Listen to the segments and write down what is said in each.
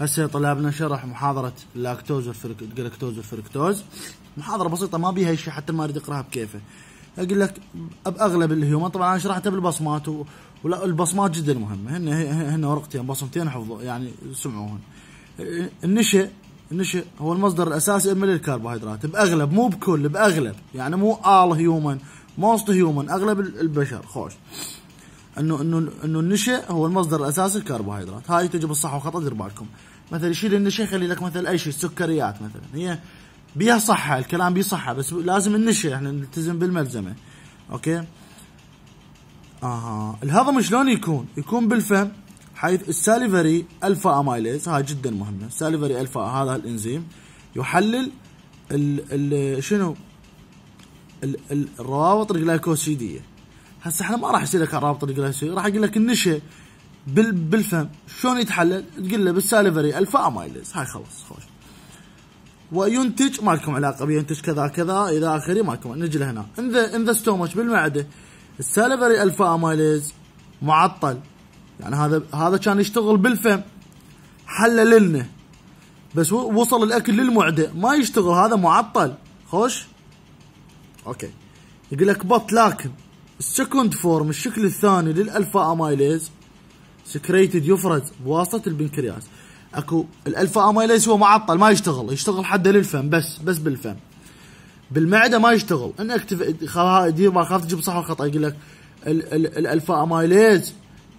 هسه طلابنا شرح محاضرة اللاكتوز والجلاكتوز والفركتوز محاضرة بسيطة ما بيها شيء حتى ما اريد اقراها بكيفه اقول لك باغلب الهيومن طبعا انا شرحتها بالبصمات ولا البصمات جدا مهمة هن هن ورقتين بصمتين حفظوا يعني سمعوهن النشأ النشأ هو المصدر الاساسي اما للكربوهيدرات باغلب مو بكل باغلب يعني مو ال هيومن موست هيومن اغلب البشر خوش انه انه انه النشا هو المصدر الاساسي للكربوهيدرات هاي تجي بالصح والخطا دير بالكم مثلا يشيل النشا يخلي لك مثلا اي شيء السكريات مثلا هي بيها صحه الكلام بيه صحه بس لازم النشا احنا نلتزم بالملزمه اوكي اها الهضم شلون يكون يكون بالفم حيث الساليفري الفا امايليز هاي جدا مهمه الساليفري الفا هذا الانزيم يحلل ال ال شنو ال ال الروابط الجلايكوسيديه هسه احنا ما راح اسالك عن رابط الجلاسيوي راح اقول لك النشا بال بالفم شلون يتحلل؟ تقول له بالسالفري الفا امايلز هاي خلاص خوش وينتج ما لكم علاقه بينتج كذا كذا الى اخره ما لكم نجي لهنا ان ذا ان ذا ستومش بالمعده السالفري الفا امايلز معطل يعني هذا هذا كان يشتغل بالفم حلل لنا بس وصل الاكل للمعده ما يشتغل هذا معطل خوش اوكي يقول لك بط لكن السكند فورم الشكل الثاني للالفا امايليز سكريتد يفرز بواسطه البنكرياس اكو الالفا امايليز هو معطل ما يشتغل يشتغل حده للفم بس بس بالفم بالمعده ما يشتغل ان اكتف دير ما خاف تجيب صح وخطا يقول لك ال ال الالفا امايليز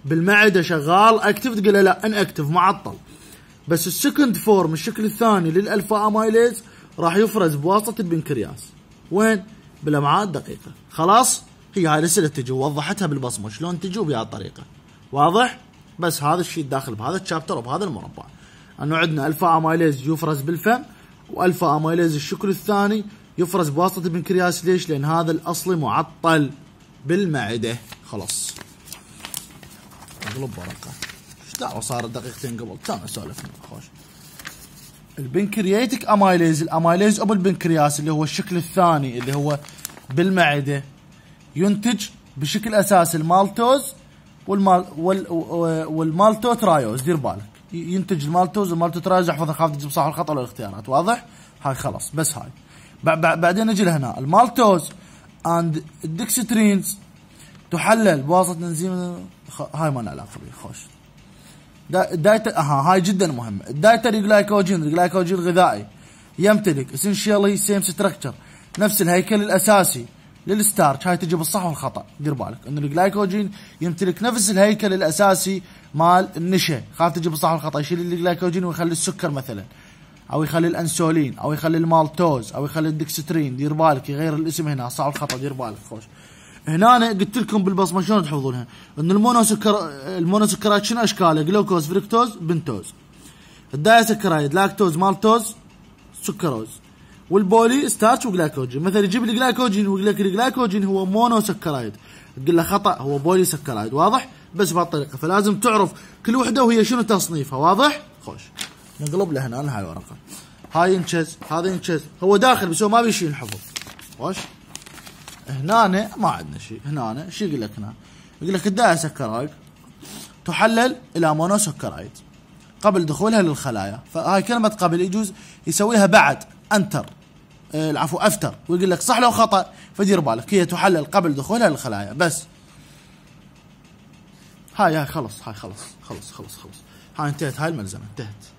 بالمعده شغال اكتف تقول له لا ان اكتف معطل بس السكند فورم الشكل الثاني للالفا امايليز راح يفرز بواسطه البنكرياس وين بالامعاء الدقيقه خلاص هي هاي الاسئله تجي ووضحتها بالبصمه شلون تجي الطريقه واضح بس هذا الشيء داخل بهذا الشابتر وبهذا المربع انه عندنا الفا امايليز يفرز بالفم والفا امايليز الشكل الثاني يفرز بواسطه البنكرياس ليش؟ لان هذا الاصلي معطل بالمعده خلاص اقلب ورقه ايش دعوه صارت دقيقتين قبل كان اسولف خوش البنكرياتيك امايليز الامايليز ابو البنكرياس اللي هو الشكل الثاني اللي هو بالمعده ينتج بشكل اساسي المالتوز والمال وال والمالتوترايوز دير بالك ينتج المالتوز والمالتوترايوز احفظ اخاف تجيب صح الخطا ولا الاختيارات واضح؟ هاي خلاص بس هاي بعدين نجي لهنا المالتوز اند الدكسترينز تحلل بواسطه انزيم هاي ما علاقه بيه خوش دايت اها هاي جدا مهمه الدايتري جلايكوجين الجلايكوجين الغذائي يمتلك اسينشيالي سيم ستراكشر نفس الهيكل الاساسي للستارت هاي تجي بالصح والخطا دير بالك انه الجلايكوجين يمتلك نفس الهيكل الاساسي مال النشا خاف تجي بالصح والخطا يشيل الجلايكوجين ويخلي السكر مثلا او يخلي الانسولين او يخلي المالتوز او يخلي الدكسترين دير بالك يغير الاسم هنا صح والخطا دير بالك خوش هنا أنا قلت لكم بالبصمه شلون تحفظونها ان المونوسكر المونوسكرات شنو اشكاله جلوكوز فركتوز بنتوز الدايسكرايد لاكتوز مالتوز سكروز والبولي ستات وجلايكوجين مثلا يجيب الجلايكوجين ويقول لك الجلايكوجين هو مونو سكرايد تقول له خطا هو بولي سكرايد واضح بس بهالطريقه فلازم تعرف كل وحده وهي شنو تصنيفها واضح خوش نقلب له هنا هاي الورقه هاي ينشز هذا ينشز هو داخل بس هو ما بيشيل الحفظ خوش هنا ما عندنا شيء هنا شو يقول لك هنا يقول لك الداء سكرايد تحلل الى مونو سكرايد قبل دخولها للخلايا فهاي كلمة قبل يجوز يسويها بعد انتر إيه، العفو افتر ويقول لك صح لو خطا فدير بالك هي تحلل قبل دخولها للخلايا بس هاي هاي خلص هاي خلص خلص خلص خلص هاي انتهت هاي الملزمه انتهت